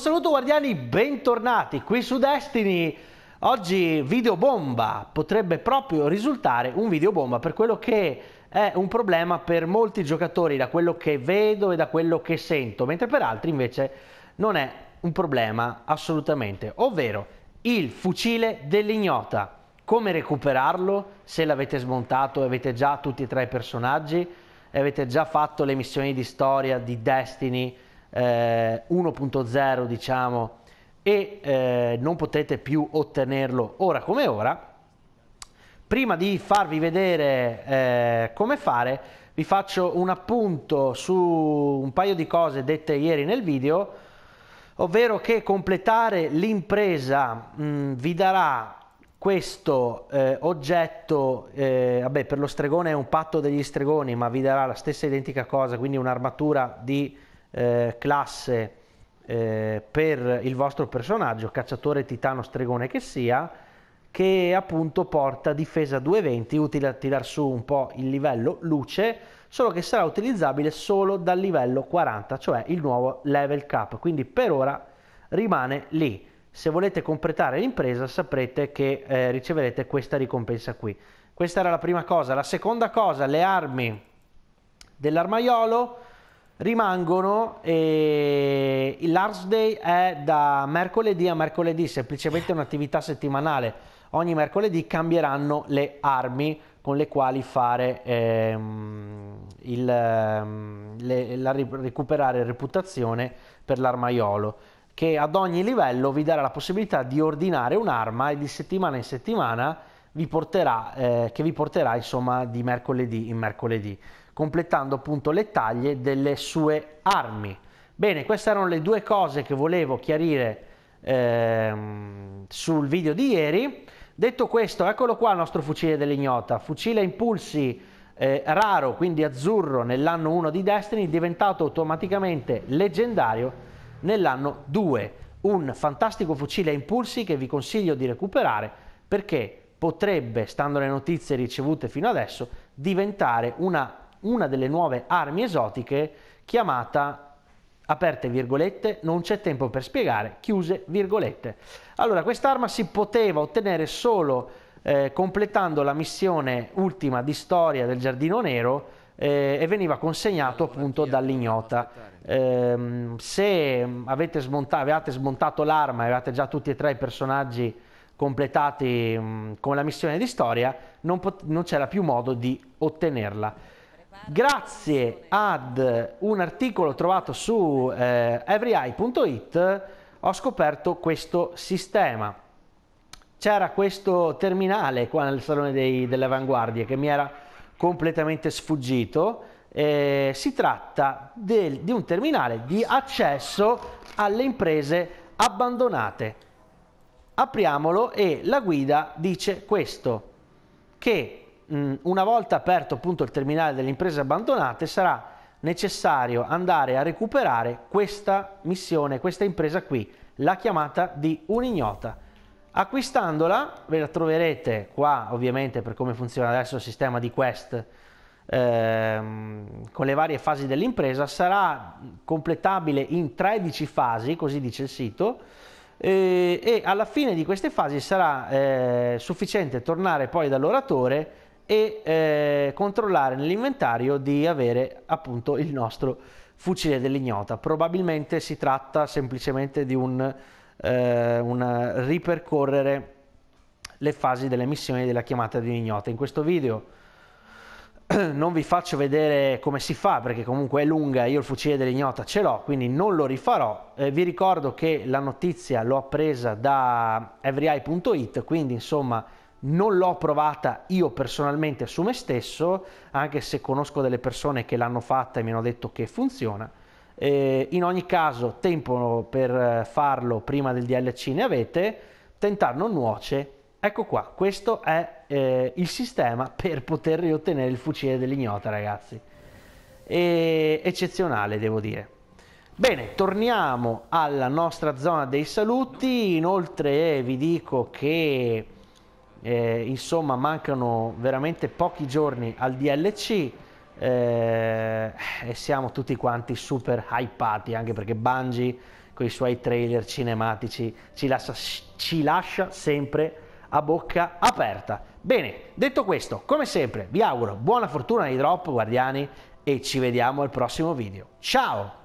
saluto guardiani, bentornati qui su Destiny. Oggi video bomba, potrebbe proprio risultare un video bomba per quello che è un problema per molti giocatori, da quello che vedo e da quello che sento, mentre per altri invece non è un problema assolutamente, ovvero il fucile dell'ignota. Come recuperarlo se l'avete smontato e avete già tutti e tre i personaggi e avete già fatto le missioni di storia di Destiny eh, 1.0 diciamo e eh, non potete più ottenerlo ora come ora prima di farvi vedere eh, come fare vi faccio un appunto su un paio di cose dette ieri nel video ovvero che completare l'impresa mh, mm, vi darà questo eh, oggetto, eh, vabbè per lo stregone è un patto degli stregoni, ma vi darà la stessa identica cosa, quindi un'armatura di eh, classe eh, per il vostro personaggio, cacciatore, titano, stregone che sia, che appunto porta difesa 220, utile a tirar su un po' il livello luce, solo che sarà utilizzabile solo dal livello 40, cioè il nuovo level cap, quindi per ora rimane lì. Se volete completare l'impresa saprete che eh, riceverete questa ricompensa qui. Questa era la prima cosa. La seconda cosa, le armi dell'armaiolo rimangono e il Lars Day è da mercoledì a mercoledì, semplicemente un'attività settimanale. Ogni mercoledì cambieranno le armi con le quali fare ehm, il, ehm, le, la, recuperare reputazione per l'armaiolo che ad ogni livello vi darà la possibilità di ordinare un'arma e di settimana in settimana vi porterà, eh, che vi porterà insomma di mercoledì in mercoledì, completando appunto le taglie delle sue armi. Bene, queste erano le due cose che volevo chiarire ehm, sul video di ieri. Detto questo, eccolo qua il nostro fucile dell'ignota, fucile a impulsi eh, raro, quindi azzurro nell'anno 1 di Destiny, diventato automaticamente leggendario nell'anno 2. Un fantastico fucile a impulsi che vi consiglio di recuperare perché potrebbe, stando alle notizie ricevute fino adesso, diventare una, una delle nuove armi esotiche chiamata aperte virgolette, non c'è tempo per spiegare, chiuse virgolette. Allora, quest'arma si poteva ottenere solo eh, completando la missione ultima di storia del Giardino Nero eh, e veniva consegnato appunto dall'ignota. Eh, se avete smontato, avevate smontato l'arma, e avevate già tutti e tre i personaggi completati mh, mm, con la missione di storia, non, non c'era più modo di ottenerla. Grazie ad un articolo trovato su eh, everyeye.it ho scoperto questo sistema. C'era questo terminale qua nel salone dei, delle avanguardie che mi era completamente sfuggito. Eh, si tratta del, di un terminale di accesso alle imprese abbandonate apriamolo e la guida dice questo, che mh, mm, una volta aperto appunto il terminale delle imprese abbandonate sarà necessario andare a recuperare questa missione, questa impresa qui, la chiamata di un'ignota. Acquistandola, ve la troverete qua ovviamente per come funziona adesso il sistema di Quest ehm, con le varie fasi dell'impresa, sarà completabile in 13 fasi, così dice il sito, e, eh, e alla fine di queste fasi sarà eh, sufficiente tornare poi dall'oratore e eh, controllare nell'inventario di avere appunto il nostro fucile dell'ignota. Probabilmente si tratta semplicemente di un, eh, un ripercorrere le fasi delle missioni della chiamata di un ignota. In questo video non vi faccio vedere come si fa perché comunque è lunga, io il fucile dell'ignota ce l'ho, quindi non lo rifarò. Eh, vi ricordo che la notizia l'ho presa da everyeye.it, quindi insomma non l'ho provata io personalmente su me stesso, anche se conosco delle persone che l'hanno fatta e mi hanno detto che funziona. Eh, in ogni caso, tempo per eh, farlo prima del DLC ne avete, tentar non nuoce Ecco qua, questo è eh, il sistema per poter riottenere il fucile dell'ignota, ragazzi. E... Eccezionale, devo dire. Bene, torniamo alla nostra zona dei saluti. Inoltre vi dico che eh, insomma mancano veramente pochi giorni al DLC. Eh, e siamo tutti quanti super hypati anche perché Bungie con i suoi trailer cinematici ci lascia, ci lascia sempre a bocca aperta. Bene, detto questo, come sempre vi auguro buona fortuna nei drop guardiani e ci vediamo al prossimo video. Ciao!